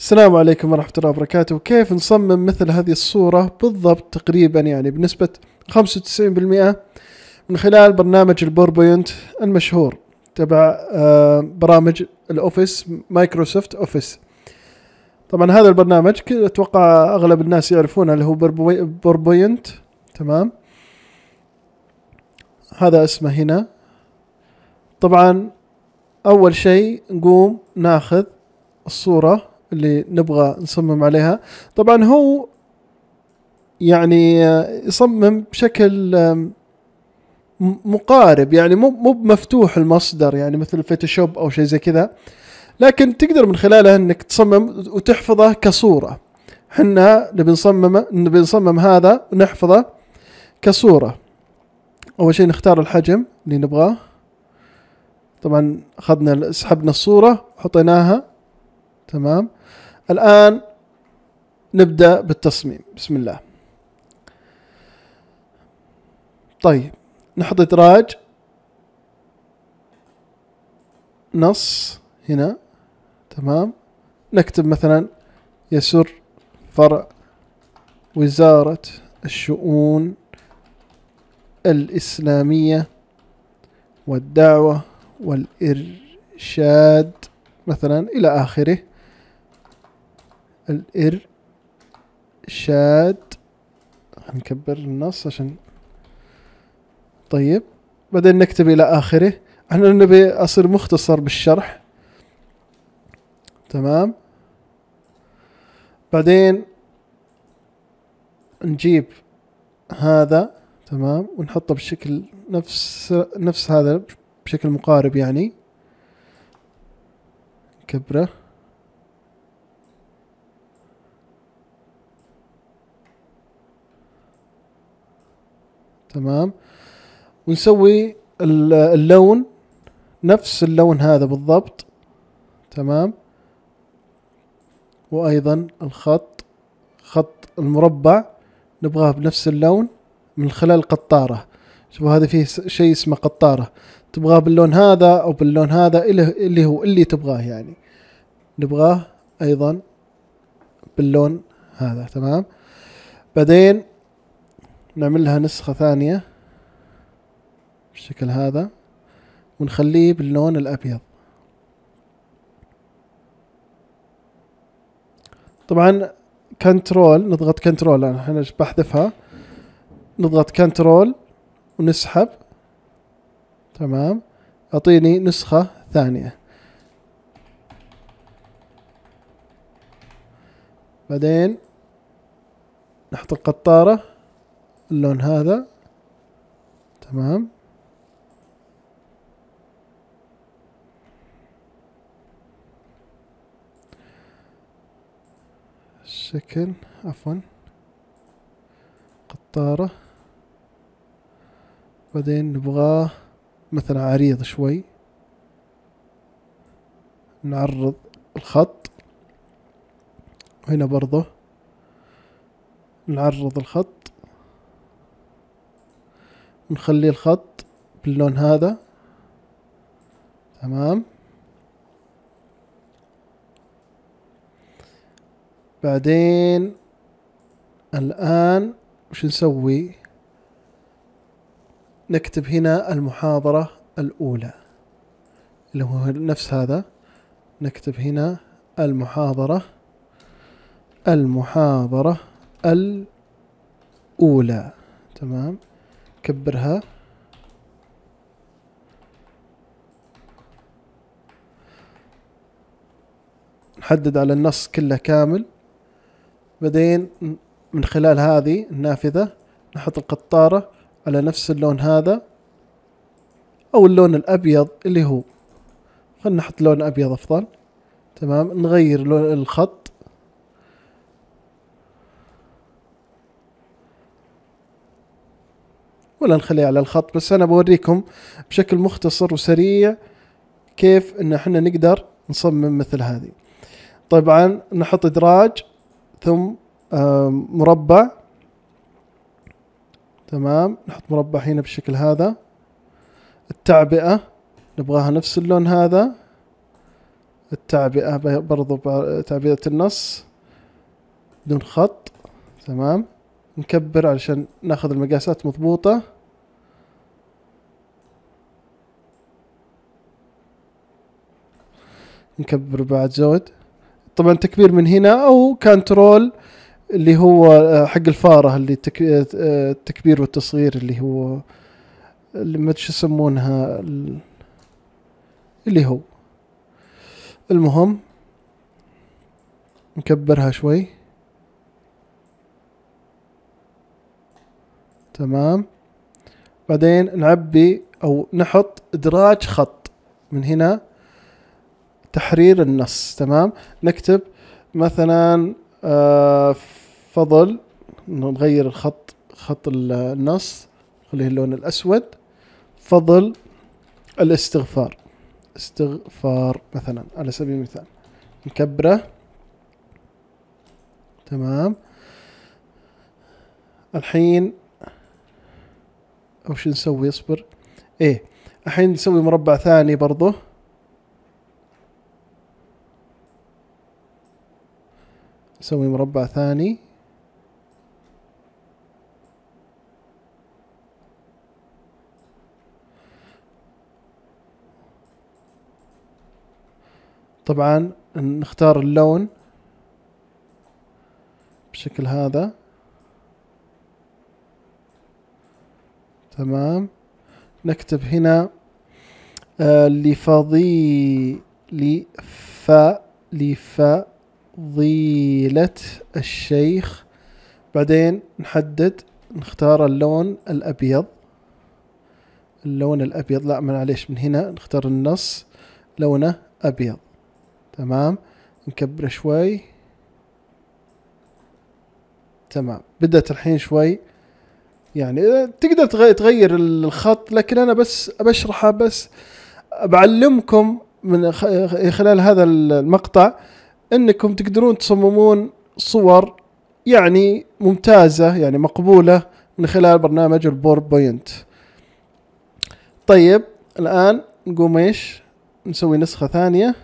السلام عليكم ورحمة الله وبركاته كيف نصمم مثل هذه الصورة بالضبط تقريبا يعني بنسبة 95% من خلال برنامج البوربوينت المشهور تبع آه، برامج الاوفيس مايكروسوفت اوفيس طبعا هذا البرنامج اتوقع اغلب الناس يعرفونه اللي هو بوربوينت تمام هذا اسمه هنا طبعا اول شيء نقوم ناخذ الصوره اللي نبغى نصمم عليها طبعا هو يعني يصمم بشكل مقارب يعني مو مو بمفتوح المصدر يعني مثل فوتوشوب او شيء زي كذا لكن تقدر من خلاله انك تصمم وتحفظه كصوره احنا نبي نصمم نبي نصمم هذا ونحفظه كصوره اول شيء نختار الحجم اللي نبغاه طبعا اخذنا سحبنا الصوره وحطيناها تمام الآن نبدأ بالتصميم بسم الله طيب نحط إدراج نص هنا تمام نكتب مثلا يسر فرع وزارة الشؤون الإسلامية والدعوة والإرشاد مثلا إلى آخره الإرشاد هنكبر النص عشان طيب بعدين نكتب إلى آخره احنا نبي أصير مختصر بالشرح تمام بعدين نجيب هذا تمام ونحطه بشكل نفس نفس هذا بشكل مقارب يعني كبره تمام ونسوي اللون نفس اللون هذا بالضبط تمام وايضا الخط خط المربع نبغاه بنفس اللون من خلال قطارة شوفوا هذا فيه شيء اسمه قطارة تبغاه باللون هذا او باللون هذا اللي هو اللي تبغاه يعني نبغاه ايضا باللون هذا تمام بعدين نعمل لها نسخة ثانية بالشكل هذا ونخليه باللون الأبيض طبعا كنترول نضغط كنترول أنا الحين بحذفها نضغط كنترول ونسحب تمام أعطيني نسخة ثانية بعدين نحط القطارة اللون هذا تمام شكل عفوا قطارة بعدين نبغاه مثلا عريض شوي نعرض الخط هنا برضه نعرض الخط نخلي الخط باللون هذا تمام بعدين الآن وش نسوي نكتب هنا المحاضرة الأولى اللي هو نفس هذا نكتب هنا المحاضرة المحاضرة الأولى تمام كبرها نحدد على النص كله كامل بعدين من خلال هذه النافذة نحط القطارة على نفس اللون هذا أو اللون الأبيض اللي هو خلنا نحط لون أبيض أفضل تمام نغير لون الخط ولا نخليه على الخط بس انا بوريكم بشكل مختصر وسريع كيف ان احنا نقدر نصمم مثل هذه طبعا نحط ادراج ثم مربع تمام نحط مربع هنا بالشكل هذا التعبئة نبغاها نفس اللون هذا التعبئة برضو تعبئة النص بدون خط تمام نكبر علشان ناخذ المقاسات مضبوطة نكبر بعد زود طبعا تكبير من هنا او كنترول اللي هو آه، حق الفاره اللي التكبير آه، والتصغير اللي هو اللي ما شو يسمونها اللي هو المهم نكبرها شوي تمام بعدين نعبي او نحط ادراج خط من هنا تحرير النص تمام نكتب مثلا آه، فضل نغير الخط خط النص خليه اللون الاسود فضل الاستغفار استغفار مثلا على سبيل المثال نكبره تمام الحين وش نسوي اصبر ايه الحين نسوي مربع ثاني برضو نسوي مربع ثاني طبعا نختار اللون بشكل هذا تمام نكتب هنا آه لفضي لف لفضيلة الشيخ بعدين نحدد نختار اللون الأبيض اللون الأبيض لا معليش من, من هنا نختار النص لونه أبيض تمام نكبره شوي تمام بدأت الحين شوي يعني تقدر تغير الخط لكن انا بس بشرحه بس بعلمكم من خلال هذا المقطع انكم تقدرون تصممون صور يعني ممتازة يعني مقبولة من خلال برنامج البوربوينت طيب الآن نقوم ايش نسوي نسخة ثانية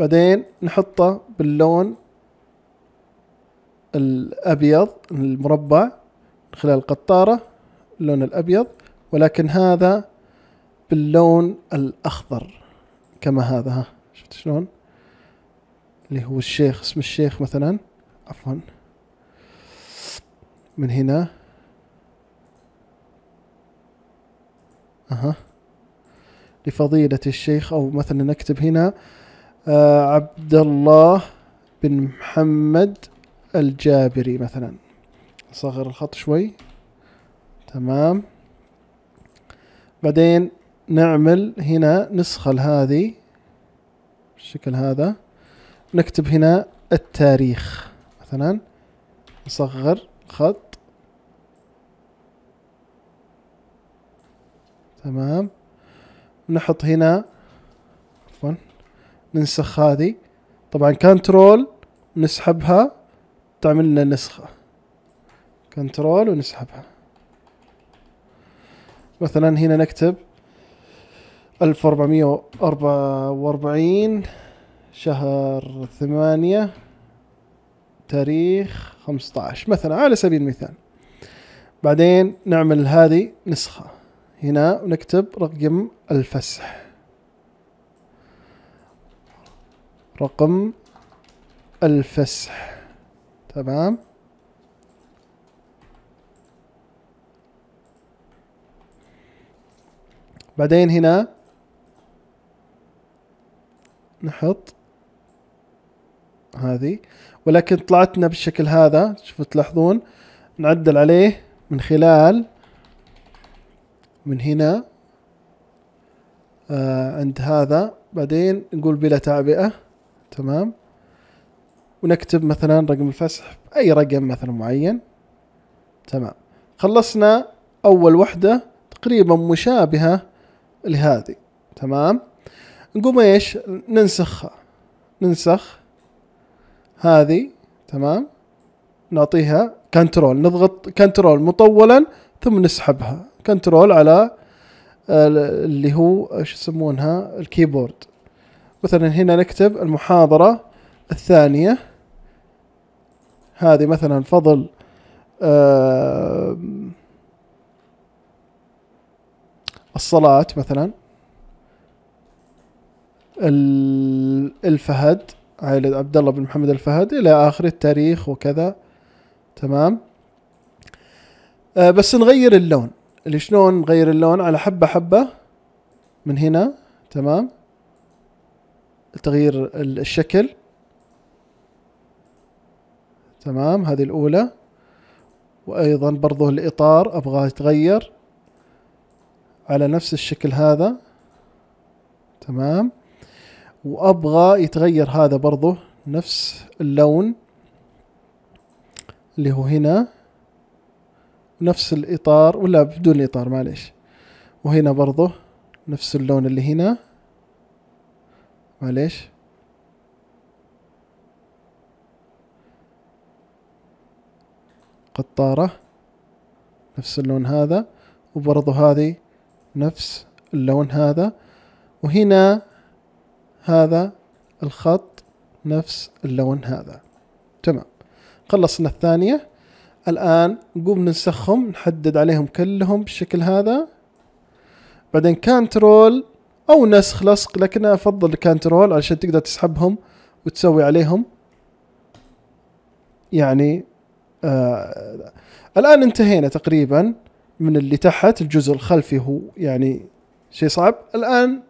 بعدين نحطه باللون الأبيض المربع خلال القطارة اللون الأبيض ولكن هذا باللون الأخضر كما هذا ها شفت شلون اللي هو الشيخ اسم الشيخ مثلا عفوا من هنا أها لفضيلة الشيخ أو مثلا نكتب هنا آه، عبد الله بن محمد الجابري مثلا نصغر الخط شوي تمام بعدين نعمل هنا نسخة لهذه بالشكل هذا نكتب هنا التاريخ مثلا نصغر خط تمام نحط هنا عفوا ننسخ هذه طبعا كنترول نسحبها تعمل لنا نسخه كنترول ونسحبها مثلا هنا نكتب 1444 شهر ثمانية تاريخ 15 مثلا على سبيل المثال بعدين نعمل هذه نسخة هنا ونكتب رقم الفسح رقم الفسح تمام بعدين هنا نحط هذه ولكن طلعتنا بالشكل هذا شوفوا تلاحظون نعدل عليه من خلال من هنا آه عند هذا بعدين نقول بلا تعبئة تمام ونكتب مثلا رقم الفسح بأي رقم مثلا معين تمام خلصنا أول وحدة تقريبا مشابهة لهذه تمام نقوم ايش ننسخها ننسخ هذه تمام نعطيها كنترول نضغط كنترول مطولا ثم نسحبها كنترول على آه، اللي هو ايش يسمونها الكيبورد مثلا هنا نكتب المحاضرة الثانية هذه مثلا فضل آه الصلاة مثلا الفهد عائلة عبد الله بن محمد الفهد إلى آخر التاريخ وكذا تمام آه بس نغير اللون اللي شلون نغير اللون على حبة حبة من هنا تمام تغيير الشكل تمام هذه الأولى وأيضا برضو الإطار أبغاه يتغير على نفس الشكل هذا تمام وابغى يتغير هذا برضه نفس اللون اللي هو هنا نفس الاطار ولا بدون الاطار معليش وهنا برضه نفس اللون اللي هنا معليش قطارة نفس اللون هذا وبرضه هذه نفس اللون هذا وهنا هذا الخط نفس اللون هذا تمام خلصنا الثانية الآن نقوم ننسخهم نحدد عليهم كلهم بالشكل هذا بعدين كنترول أو نسخ لصق لكن أفضل كانترول علشان تقدر تسحبهم وتسوي عليهم يعني آه الآن انتهينا تقريبا من اللي تحت الجزء الخلفي هو يعني شيء صعب الان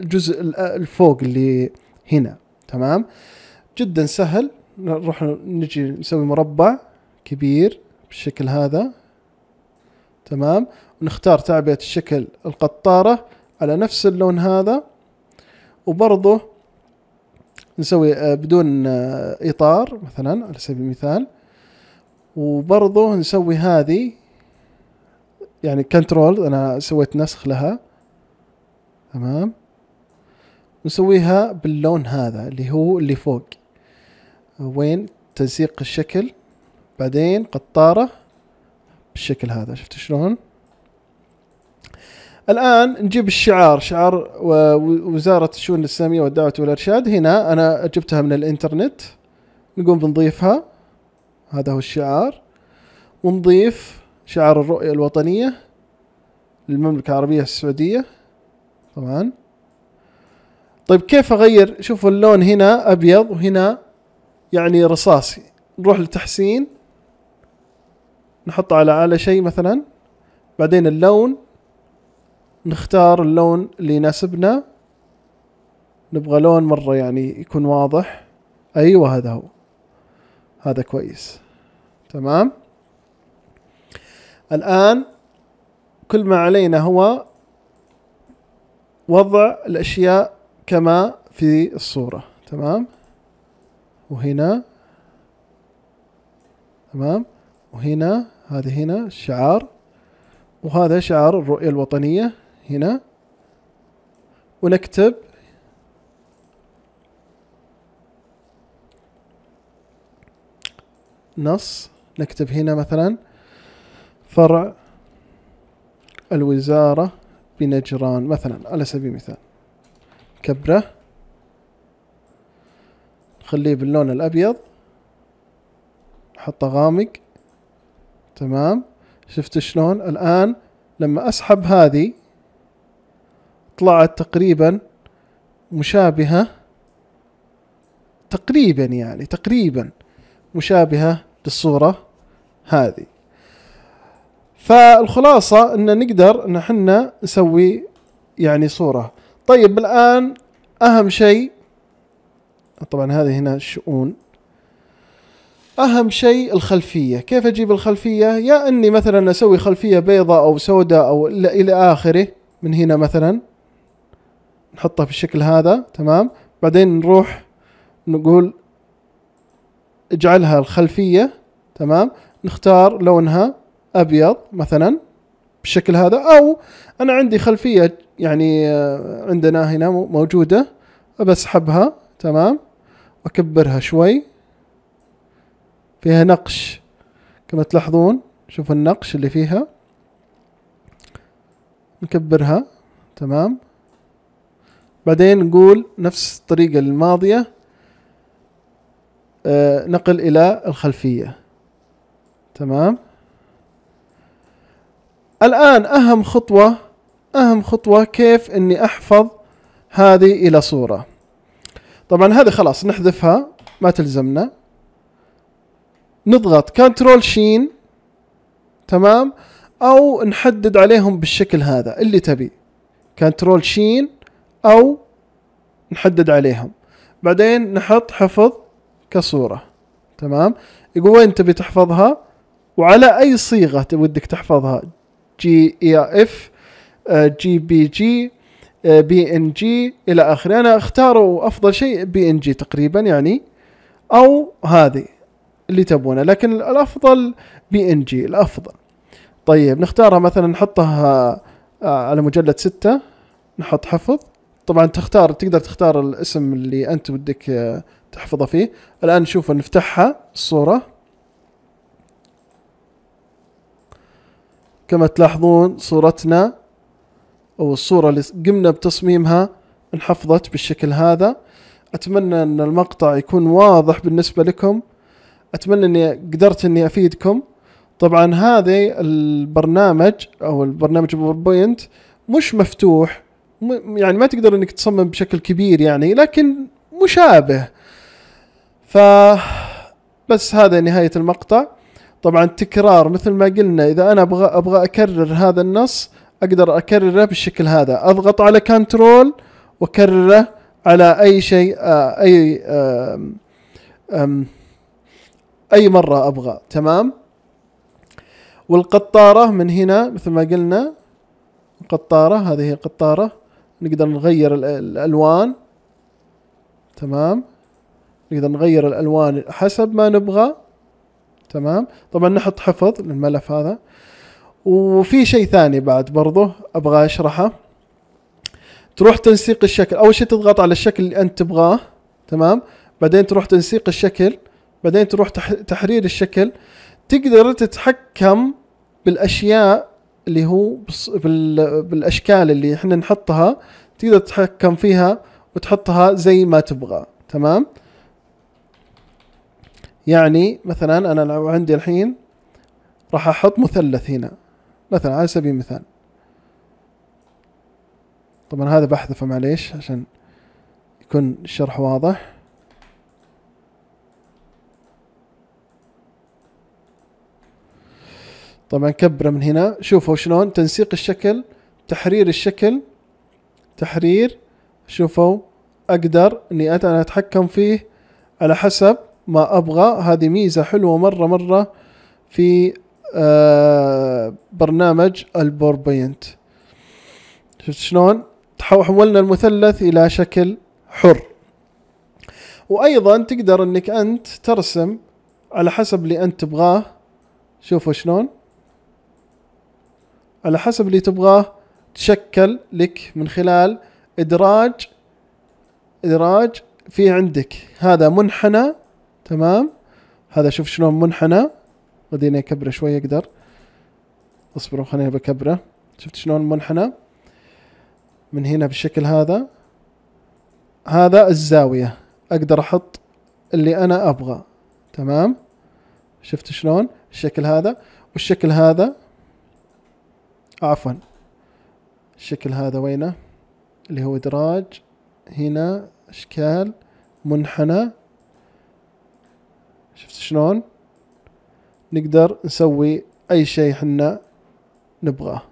الجزء الفوق اللي هنا تمام جدا سهل نروح نجي نسوي مربع كبير بالشكل هذا تمام ونختار تعبئة الشكل القطارة على نفس اللون هذا وبرضه نسوي آه، بدون آه، إطار مثلا على سبيل المثال وبرضه نسوي هذه يعني كنترول انا سويت نسخ لها تمام نسويها باللون هذا اللي هو اللي فوق وين تنسيق الشكل بعدين قطارة بالشكل هذا شفت شلون الآن نجيب الشعار شعار وزارة الشؤون الإسلامية والدعوة والإرشاد هنا أنا جبتها من الإنترنت نقوم بنضيفها هذا هو الشعار ونضيف شعار الرؤية الوطنية للمملكة العربية السعودية طبعا طيب كيف اغير شوفوا اللون هنا ابيض وهنا يعني رصاصي نروح لتحسين نحطه على على شيء مثلا بعدين اللون نختار اللون اللي يناسبنا نبغى لون مرة يعني يكون واضح ايوه هذا هو هذا كويس تمام الآن كل ما علينا هو وضع الأشياء كما في الصورة تمام وهنا تمام وهنا هذه هنا الشعار وهذا شعار الرؤية الوطنية هنا ونكتب نص نكتب هنا مثلا فرع الوزارة بنجران مثلا على سبيل المثال كبره نخليه باللون الأبيض نحطه غامق تمام شفت شلون الآن لما أسحب هذه طلعت تقريبا مشابهة تقريبا يعني تقريبا مشابهة للصورة هذه فالخلاصة ان نقدر ان احنا نسوي يعني صورة طيب الان اهم شيء طبعا هذه هنا الشؤون اهم شيء الخلفية كيف اجيب الخلفية يا اني مثلا اسوي خلفية بيضاء او سوداء او الى اخره من هنا مثلا نحطها بالشكل هذا تمام بعدين نروح نقول اجعلها الخلفية تمام نختار لونها ابيض مثلا بالشكل هذا او انا عندي خلفيه يعني آه، عندنا هنا موجوده بسحبها تمام واكبرها شوي فيها نقش كما تلاحظون شوفوا النقش اللي فيها نكبرها تمام بعدين نقول نفس الطريقة الماضية آه، نقل إلى الخلفية تمام الآن أهم خطوة أهم خطوة كيف إني أحفظ هذه إلى صورة طبعا هذه خلاص نحذفها ما تلزمنا نضغط كنترول شين تمام أو نحدد عليهم بالشكل هذا اللي تبي كنترول شين أو نحدد عليهم بعدين نحط حفظ كصورة تمام يقول وين تبي تحفظها وعلى أي صيغة ودك تحفظها جي اي اف جي بي جي بي ان جي الى اخره انا اختاروا افضل شيء بي ان جي تقريبا يعني او هذه اللي تبونه لكن الافضل بي ان جي الافضل طيب نختارها مثلا نحطها آه، على مجلد ستة نحط حفظ طبعا تختار تقدر تختار الاسم اللي انت ودك آه، تحفظه فيه الان نشوف نفتحها الصورة كما تلاحظون صورتنا أو الصورة اللي قمنا بتصميمها انحفظت بالشكل هذا أتمنى أن المقطع يكون واضح بالنسبة لكم أتمنى أني قدرت أني أفيدكم طبعا هذا البرنامج أو البرنامج باوربوينت مش مفتوح يعني ما تقدر أنك تصمم بشكل كبير يعني لكن مشابه ف بس هذا نهاية المقطع طبعا تكرار مثل ما قلنا اذا انا ابغى ابغى اكرر هذا النص اقدر اكرره بالشكل هذا اضغط على كنترول واكرره على اي شيء آه، اي اي مره ابغى تمام والقطاره من هنا مثل ما قلنا القطاره هذه هي القطاره نقدر نغير الالوان تمام نقدر نغير الالوان حسب ما نبغى تمام طبعا نحط حفظ للملف هذا وفي شيء ثاني بعد برضه ابغى اشرحه تروح تنسيق الشكل اول شيء تضغط على الشكل اللي انت تبغاه تمام بعدين تروح تنسيق الشكل بعدين تروح تحرير الشكل تقدر تتحكم بالاشياء اللي هو بالاشكال اللي احنا نحطها تقدر تتحكم فيها وتحطها زي ما تبغى تمام يعني مثلا أنا لو عندي الحين راح أحط مثلث هنا مثلا على سبيل المثال طبعا هذا بحذفه معليش عشان يكون الشرح واضح طبعا كبره من هنا شوفوا شلون تنسيق الشكل تحرير الشكل تحرير شوفوا اقدر اني انا اتحكم فيه على حسب ما ابغى هذه ميزه حلوه مره مره في آه، برنامج البوربينت شفت شلون حولنا المثلث الى شكل حر وايضا تقدر انك انت ترسم على حسب اللي انت تبغاه شوفوا شلون على حسب اللي تبغاه تشكل لك من خلال ادراج ادراج في عندك هذا منحنى تمام هذا شوف شلون منحنى خليني اكبره شوي اقدر اصبروا خليني بكبره شفت شلون منحنى من هنا بالشكل هذا هذا الزاوية اقدر احط اللي انا ابغى تمام شفت شلون الشكل هذا والشكل هذا عفوا الشكل هذا وينه اللي هو ادراج هنا اشكال منحنى شفت شلون نقدر نسوي اي شيء حنا نبغاه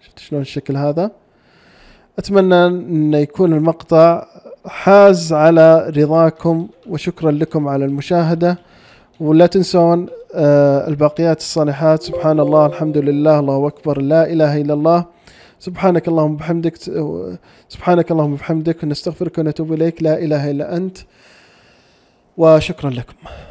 شفت شلون الشكل هذا اتمنى ان يكون المقطع حاز على رضاكم وشكرا لكم على المشاهده ولا تنسون آه، الباقيات الصالحات سبحان الله الحمد لله الله اكبر لا اله الا الله سبحانك اللهم بحمدك سبحانك اللهم بحمدك نستغفرك ونتوب اليك لا اله الا انت وشكرا لكم